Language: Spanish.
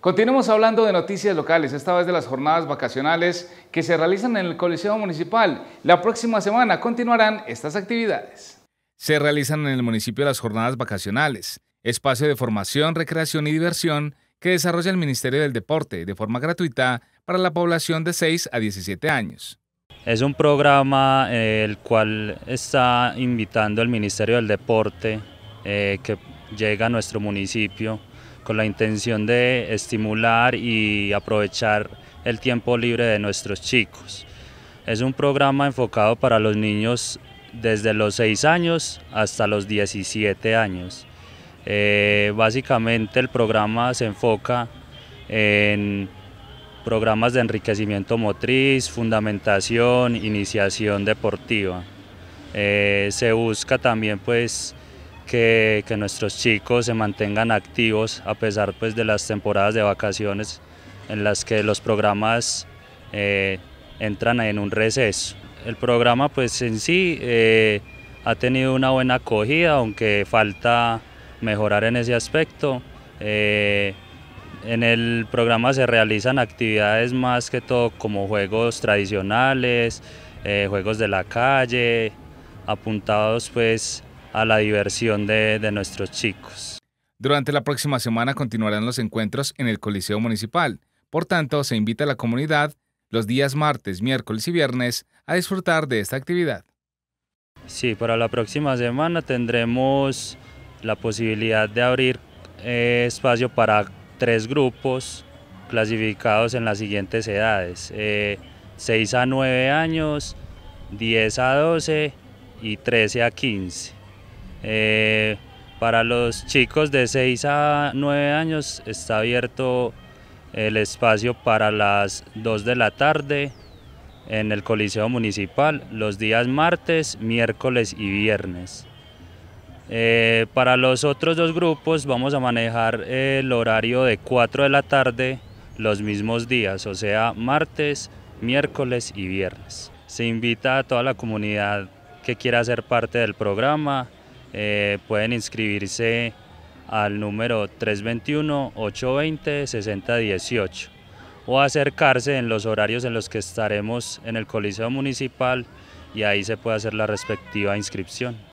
Continuamos hablando de noticias locales, esta vez de las jornadas vacacionales que se realizan en el Coliseo Municipal. La próxima semana continuarán estas actividades. Se realizan en el municipio las jornadas vacacionales, espacio de formación, recreación y diversión que desarrolla el Ministerio del Deporte de forma gratuita para la población de 6 a 17 años. Es un programa eh, el cual está invitando al Ministerio del Deporte eh, que llega a nuestro municipio con la intención de estimular y aprovechar el tiempo libre de nuestros chicos. Es un programa enfocado para los niños desde los 6 años hasta los 17 años. Eh, básicamente el programa se enfoca en programas de enriquecimiento motriz, fundamentación, iniciación deportiva. Eh, se busca también pues que, nuestros chicos se mantengan activos a pesar pues, de las temporadas de vacaciones en las que los programas eh, entran en un receso. El programa pues en sí eh, ha tenido una buena acogida, aunque falta mejorar en ese aspecto. Eh, en el programa se realizan actividades más que todo como juegos tradicionales, juegos de la calle, apuntados pues a la diversión de, nuestros chicos. Durante la próxima semana continuarán los encuentros en el Coliseo Municipal. Por tanto, se invita a la comunidad los días martes, miércoles y viernes a disfrutar de esta actividad. Sí, para la próxima semana tendremos la posibilidad de abrir eh, espacio para tres grupos clasificados en las siguientes edades, 6 eh, a 9 años, 10 a 12 y 13 a 15. Eh, para los chicos de 6 a 9 años está abierto el espacio para las 2 de la tarde en el Coliseo Municipal los días martes, miércoles y viernes. Eh, para los otros dos grupos vamos a manejar el horario de 4 de la tarde los mismos días, o sea, martes, miércoles y viernes. Se invita a toda la comunidad que quiera ser parte del programa eh, pueden inscribirse al número 321-820-6018 o acercarse en los horarios en los que estaremos en el Coliseo Municipal y ahí se puede hacer la respectiva inscripción.